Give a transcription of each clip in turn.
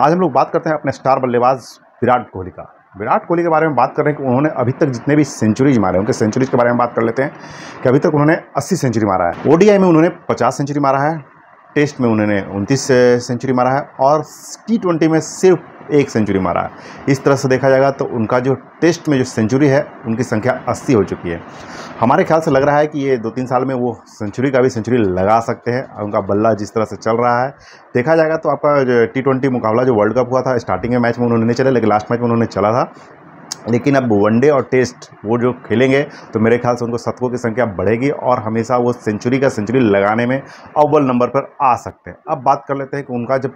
आज हम लोग बात करते हैं अपने स्टार बल्लेबाज विराट कोहली का विराट कोहली के बारे में बात कर रहे हैं कि उन्होंने अभी तक जितने भी सेंचुरीज मारे हैं उनके सेंचुरीज के बारे में बात कर लेते हैं कि अभी तक उन्होंने 80 सेंचुरी मारा है ओडीआई में उन्होंने 50 सेंचुरी मारा है टेस्ट में उन्होंने उनतीस सेंचुरी मारा है और टी में सिर्फ एक सेंचुरी मारा है इस तरह से देखा जाएगा तो उनका जो टेस्ट में जो सेंचुरी है उनकी संख्या अस्सी हो चुकी है हमारे ख्याल से लग रहा है कि ये दो तीन साल में वो सेंचुरी का भी सेंचुरी लगा सकते हैं उनका बल्ला जिस तरह से चल रहा है देखा जाएगा तो आपका टी ट्वेंटी मुकाबला जो वर्ल्ड कप हुआ था स्टार्टिंग में मैच में उन्होंने नहीं चला लेकिन लास्ट मैच में उन्होंने चला था लेकिन अब वनडे और टेस्ट वो जो खेलेंगे तो मेरे ख्याल से उनको शतकों की संख्या बढ़ेगी और हमेशा वो सेंचुरी का सेंचुरी लगाने में अव्वल नंबर पर आ सकते हैं अब बात कर लेते हैं कि उनका जब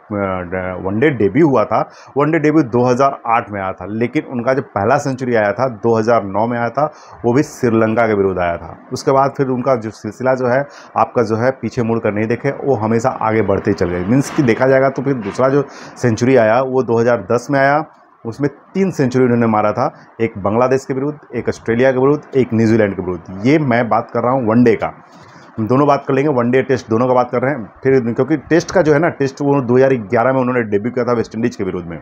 वनडे डेब्यू हुआ था वनडे डेब्यू 2008 में आया था लेकिन उनका जो पहला सेंचुरी आया था 2009 में आया था वो भी श्रीलंका के विरुद्ध आया था उसके बाद फिर उनका जो सिलसिला जो है आपका जो है पीछे मुड़ कर नहीं देखे वो हमेशा आगे बढ़ते चले गए मीन्स कि देखा जाएगा तो फिर दूसरा जो सेंचुरी आया वो दो में आया उसमें तीन सेंचुरी उन्होंने मारा था एक बांग्लादेश के विरुद्ध एक ऑस्ट्रेलिया के विरुद्ध एक न्यूजीलैंड के विरुद्ध ये मैं बात कर रहा हूँ वनडे का हम दोनों बात कर लेंगे वनडे टेस्ट दोनों का बात कर रहे हैं फिर क्योंकि टेस्ट का जो है ना टेस्ट वो दो में उन्होंने डेब्यू किया था वेस्ट इंडीज़ के विरुद्ध में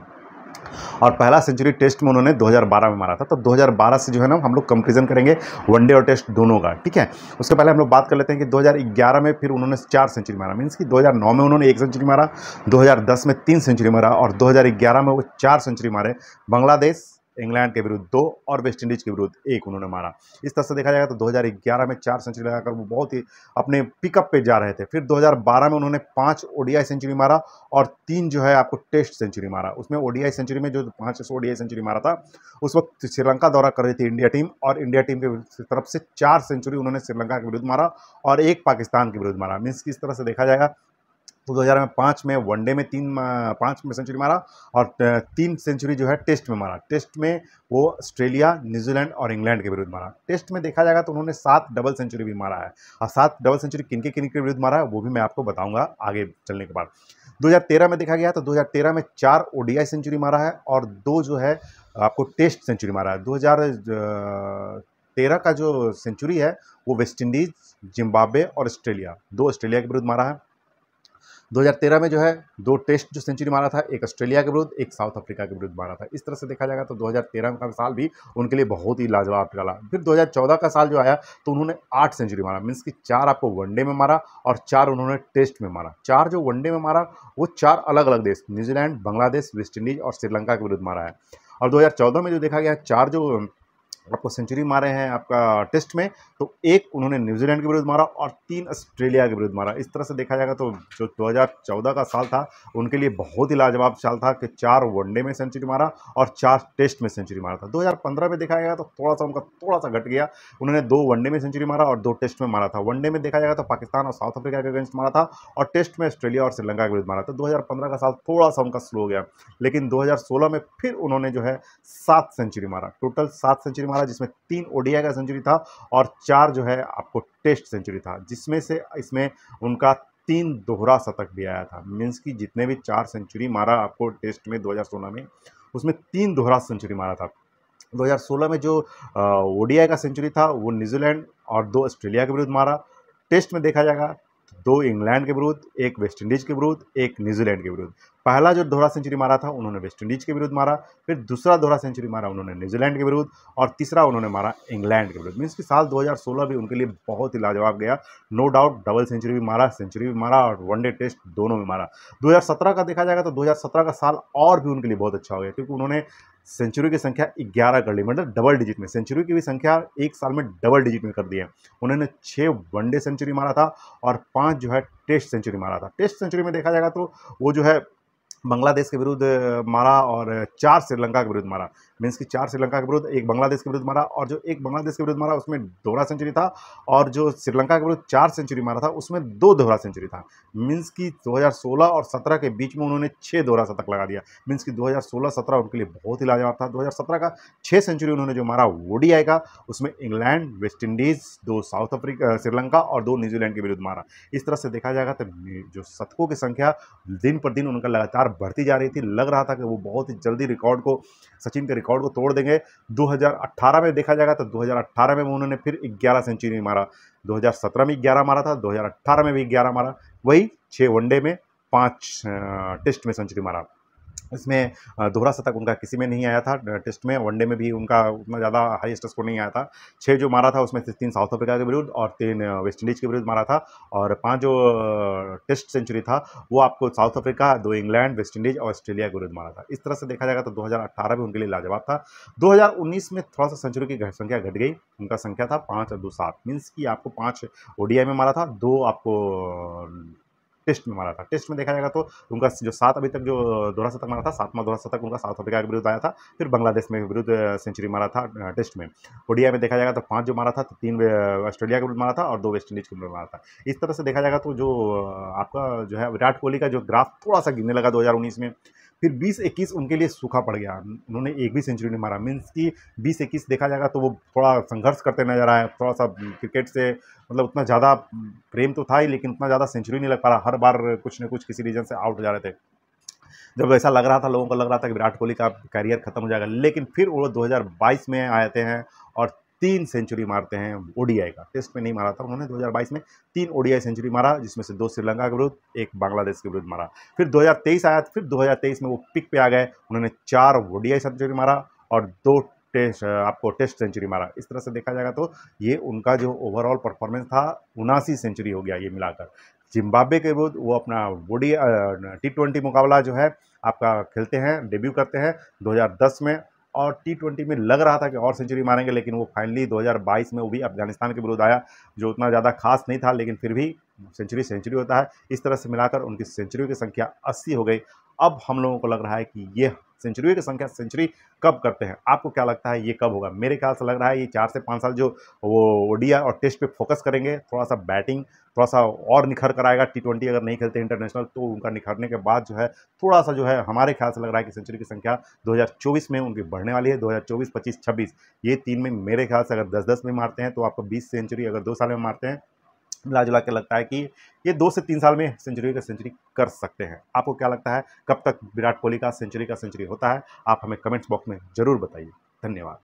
और पहला सेंचुरी टेस्ट में उन्होंने 2012 में मारा था तो 2012 से जो है ना हम लोग कंपेरिजन करेंगे वनडे और टेस्ट दोनों का ठीक है उसके पहले हम लोग बात कर लेते हैं कि 2011 में फिर उन्होंने चार सेंचुरी मारा मीन्स कि 2009 में उन्होंने एक सेंचुरी मारा 2010 में तीन सेंचुरी मारा और 2011 में वो चार सेंचुरी मारे बांग्लादेश इंग्लैंड के विरुद्ध दो और वेस्टइंडीज़ के विरुद्ध एक उन्होंने मारा इस तरह से देखा जाएगा तो 2011 में चार सेंचुरी लगाकर वो बहुत ही अपने पिकअप पे जा रहे थे फिर 2012 में उन्होंने पाँच ओडीआई सेंचुरी मारा और तीन जो है आपको टेस्ट सेंचुरी मारा उसमें ओडीआई सेंचुरी में जो पाँच सौ ओडीआई सेंचुरी मारा था उस वक्त श्रीलंका दौरा कर रही थी इंडिया टीम और इंडिया टीम के तरफ से चार सेंचुरी उन्होंने श्रीलंका के विरुद्ध मारा और एक पाकिस्तान के विरुद्ध मारा मीन्स इस तरह से देखा जाएगा तो हज़ार में में वनडे में तीन पाँच में सेंचुरी मारा और तीन सेंचुरी जो है टेस्ट में मारा टेस्ट में वो ऑस्ट्रेलिया न्यूजीलैंड और इंग्लैंड के विरुद्ध मारा टेस्ट में देखा जाएगा तो उन्होंने सात डबल सेंचुरी भी मारा है और सात डबल सेंचुरी किन के किन के विरुद्ध मारा है वो भी मैं आपको बताऊंगा आगे चलने के बाद 2013 में देखा गया तो 2013 में चार ओडीआई सेंचुरी मारा है और दो जो है आपको टेस्ट सेंचुरी मारा है 2013 का जो सेंचुरी है वो वेस्ट इंडीज़ जिम्बाब्वे और ऑस्ट्रेलिया दो ऑस्ट्रेलिया के विरुद्ध मारा है 2013 में जो है दो टेस्ट जो सेंचुरी मारा था एक ऑस्ट्रेलिया के विरुद्ध एक साउथ अफ्रीका के विरुद्ध मारा था इस तरह से देखा जाएगा तो 2013 का साल भी उनके लिए बहुत ही लाजवाब निकाला फिर 2014 का साल जो आया तो उन्होंने आठ सेंचुरी मारा मीन्स कि चार आपको वनडे में मारा और चार उन्होंने टेस्ट में मारा चार जो वनडे में मारा वो चार अलग अलग देश न्यूजीलैंड बांग्लादेश वेस्ट इंडीज़ और श्रीलंका के विरुद्ध मारा है और 2014 में जो देखा गया चार जो आपको सेंचुरी मारे हैं आपका टेस्ट में तो एक उन्होंने न्यूजीलैंड के विरुद्ध मारा और तीन ऑस्ट्रेलिया के विरुद्ध मारा इस तरह से देखा जाएगा तो जो 2014 का साल था उनके लिए बहुत ही लाजवाब साल था कि चार वनडे में सेंचुरी मारा और चार टेस्ट में सेंचुरी मारा था 2015 में देखा जाएगा तो थोड़ा सा उनका थोड़ा सा घट गया उन्होंने दो वनडे में सेंचुरी मारा और दो टेस्ट में मारा था वनडे में देखा जाएगा तो पाकिस्तान और साउथ अफ्रीका के अगेंस्ट मारा था और टेस्ट में ऑस्ट्रेलिया और श्रीलंका के विरुद्ध मारा था दो का साल थोड़ा सा उनका स्लो गया लेकिन दो में फिर उन्होंने जो है सात सेंचुरी मारा टोटल सात सेंचुरी मारा था जिसमें तीन ओडिया का सेंचुरी था और चार जो है आपको टेस्ट सेंचुरी था जिसमें से इसमें उनका तीन दोहरा शतक भी आया था मीन्स कि जितने भी चार सेंचुरी मारा आपको टेस्ट में दो में उसमें तीन दोहरा सेंचुरी मारा था 2016 में जो ओडीआई का सेंचुरी था वो न्यूजीलैंड और दो ऑस्ट्रेलिया के विरुद्ध मारा टेस्ट में देखा जाएगा दो इंग्लैंड के विरुद्ध एक वेस्टइंडीज़ के विरुद्ध एक न्यूजीलैंड के विरुद्ध पहला जो दोहरा सेंचुरी मारा था उन्होंने वेस्टइंडीज़ के विरुद्ध मारा फिर दूसरा दोहरा सेंचुरी मारा उन्होंने न्यूजीलैंड के विरुद्ध और तीसरा उन्होंने मारा इंग्लैंड के विरुद्ध मीन्स कि साल 2016 भी उनके लिए बहुत ही लाजवाब गया नो डाउट डबल सेंचुरी भी मारा सेंचुरी भी मारा और वनडे टेस्ट दोनों में मारा दो का देखा जाएगा तो दो का साल और भी उनके लिए बहुत अच्छा हो गया क्योंकि उन्होंने सेंचुरी की संख्या 11 कर ली मतलब डबल डिजिट में सेंचुरी की भी संख्या एक साल में डबल डिजिट में कर दी है उन्होंने छः वनडे सेंचुरी मारा था और पांच जो है टेस्ट सेंचुरी मारा था टेस्ट सेंचुरी में देखा जाएगा तो वो जो है बांग्लादेश के विरुद्ध मारा और चार श्रीलंका के विरुद्ध मारा मीन्स कि चार श्रीलंका के विरुद्ध एक बांग्लादेश के विरुद्ध मारा और जो एक बांग्लादेश के विरुद्ध मारा उसमें दोहरा सेंचुरी था और जो श्रीलंका के विरुद्ध चार सेंचुरी मारा था उसमें दो दोहरा सेंचुरी था मीन्स कि 2016 और 17 के बीच में उन्होंने छः दोहरा शतक लगा दिया मीन्स कि 2016-17 उनके लिए बहुत ही लाजवाब था 2017 का छः सेंचुरी उन्होंने जो मारा ओडीआई का उसमें इंग्लैंड वेस्ट इंडीज़ दो साउथ अफ्रीका श्रीलंका और दो न्यूजीलैंड के विरुद्ध मारा इस तरह से देखा जाएगा तो जो शतकों की संख्या दिन पर दिन उनका लगातार बढ़ती जा रही थी लग रहा था कि वो बहुत ही जल्दी रिकॉर्ड को सचिन के रिकॉर्ड को तोड़ देंगे 2018 में देखा जाएगा तो 2018 में उन्होंने फिर 11 सेंचुरी मारा 2017 में 11 मारा था 2018 में भी 11 मारा वही छः वनडे में पाँच टेस्ट में सेंचुरी मारा इसमें दोहरा शतक उनका किसी में नहीं आया था टेस्ट में वनडे में भी उनका उतना ज़्यादा हाईएस्ट स्कोर नहीं आया था छः जो मारा था उसमें से तीन साउथ अफ्रीका के विरुद्ध और तीन वेस्ट इंडीज़ के विरुद्ध मारा था और पांच जो टेस्ट सेंचुरी था वो आपको साउथ अफ्रीका दो इंग्लैंड वेस्ट इंडीज़ और ऑस्ट्रेलिया के विरुद्ध मारा था इस तरह से देखा जाएगा तो दो भी उनके लिए लाजवाब था दो में थोड़ा सा सेंचुरी की संख्या घट गई उनका संख्या था पाँच और दो सात मीन्स कि आपको पाँच ओ में मारा था दो आपको टेस्ट में मारा था टेस्ट में देखा जाएगा तो उनका जो सात अभी तक जो दोहरा शतक मारा था सातवां दोहरा शतक उनका साउथ अफ्रीका के विरुद्ध आया था फिर बांग्लादेश में विरुद्ध सेंचुरी मारा था टेस्ट में ओडिया में देखा जाएगा तो पाँच जो मारा था तो तीन ऑस्ट्रेलिया के विरुद्ध मारा था और दो वेस्ट इंडीज के विरुद्ध मारा था इस तरह से देखा जाएगा तो जो आपका जो है विराट कोहली का जो ग्राफ थोड़ा सा गिरने लगा उन्नीस में फिर 20-21 उनके लिए सूखा पड़ गया उन्होंने एक भी सेंचुरी नहीं मारा मीन्स कि 20-21 देखा जाएगा तो वो थोड़ा संघर्ष करते नजर आए थोड़ा सा क्रिकेट से मतलब उतना ज़्यादा प्रेम तो था ही लेकिन उतना ज़्यादा सेंचुरी नहीं लग पा रहा हर बार कुछ ना कुछ किसी रीजन से आउट हो जा रहे थे जब ऐसा लग रहा था लोगों को लग रहा था कि विराट कोहली का करियर खत्म हो जाएगा लेकिन फिर वो 2022 में आते हैं और तीन सेंचुरी मारते हैं ओडीआई का टेस्ट में नहीं मारा था उन्होंने 2022 में तीन ओडीआई सेंचुरी मारा जिसमें से दो श्रीलंका के विरुद्ध एक बांग्लादेश के विरुद्ध मारा फिर 2023 आया फिर 2023 में वो पिक पे आ गए उन्होंने चार ओडीआई सेंचुरी मारा और दो टेस्ट आपको टेस्ट सेंचुरी मारा इस तरह से देखा जाएगा तो ये उनका जो ओवरऑल परफॉर्मेंस था उनासी सेंचुरी हो गया ये मिलाकर जिम्बाब्वे के विरुद्ध वो अपना वोडी टी ट्वेंटी मुकाबला जो है आपका खेलते हैं डेब्यू करते हैं 2010 में और टी ट्वेंटी में लग रहा था कि और सेंचुरी मारेंगे लेकिन वो फाइनली 2022 में वो भी अफगानिस्तान के विरुद्ध आया जो उतना ज़्यादा खास नहीं था लेकिन फिर भी सेंचुरी सेंचुरी होता है इस तरह से मिलाकर उनकी सेंचुरी की संख्या अस्सी हो गई अब हम लोगों को लग रहा है कि ये सेंचुरियों की संख्या सेंचुरी कब करते हैं आपको क्या लगता है ये कब होगा मेरे ख्याल से लग रहा है ये चार से पाँच साल जो वो ओडिया और टेस्ट पे फोकस करेंगे थोड़ा सा बैटिंग थोड़ा सा और निखर कर आएगा टी ट्वेंटी अगर नहीं खेलते इंटरनेशनल तो उनका निखरने के बाद जो है थोड़ा सा जो है हमारे ख्याल से लग रहा है कि सेंचुरी की संख्या दो में उनकी बढ़ने वाली है दो हज़ार चौबीस ये तीन में मेरे ख्याल से अगर दस दस में मारते हैं तो आपको बीस सेंचुरी अगर दो साल में मारते हैं मिला जुला के लगता है कि ये दो से तीन साल में सेंचुरी का सेंचुरी कर सकते हैं आपको क्या लगता है कब तक विराट कोहली का सेंचुरी का सेंचुरी होता है आप हमें कमेंट्स बॉक्स में ज़रूर बताइए धन्यवाद